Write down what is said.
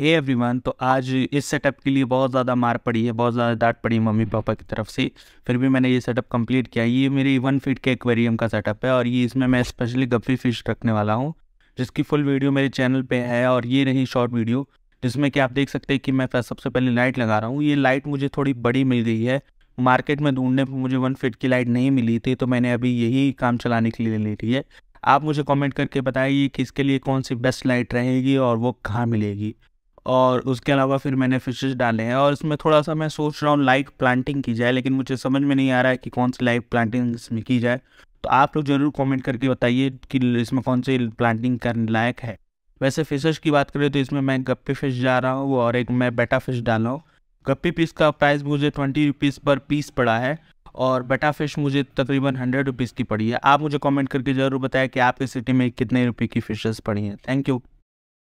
हे hey everyone तो आज इस सेटअप के लिए बहुत ज़्यादा मार पड़ी है बहुत ज़्यादा डांट पड़ी मम्मी पापा की तरफ से फिर भी मैंने ये सेटअप कंप्लीट किया ये मेरी वन फीट के एक्वेरियम का सेटअप है और ये इसमें मैं स्पेशली गप्पी फिश रखने वाला हूँ जिसकी फुल वीडियो मेरे चैनल पे है और ये रही शॉर्ट वीडियो जिसमें कि आप देख सकते हैं कि मैं सबसे पहले लाइट लगा रहा हूँ ये लाइट मुझे थोड़ी बड़ी मिल गई है मार्केट में ढूंढने पर मुझे वन फिट की लाइट नहीं मिली थी तो मैंने अभी यही काम चलाने के लिए ली थी है आप मुझे कमेंट करके बताइए कि इसके लिए कौन सी बेस्ट लाइट रहेगी और वो कहाँ मिलेगी और उसके अलावा फिर मैंने फिशेज डाले हैं और इसमें थोड़ा सा मैं सोच रहा हूँ लाइव प्लांटिंग की जाए लेकिन मुझे समझ में नहीं आ रहा है कि कौन सी लाइव प्लांटिंग इसमें की जाए तो आप लोग ज़रूर कमेंट करके बताइए कि इसमें कौन सी प्लांटिंग करने लायक है वैसे फिशेज की बात करें तो इसमें मैं गप्पी फिश जा रहा हूँ और एक मैं बेटा फिश डाल रहा हूँ गप्पी पीस का प्राइस मुझे ट्वेंटी रुपीज़ पर पीस पड़ा है और बटा फिश मुझे तकरीबन हंड्रेड रुपीज़ की पड़ी है आप मुझे कमेंट करके ज़रूर बताएं कि आपके सिटी में कितने रुपये की फ़िशेज़ पड़ी हैं थैंक यू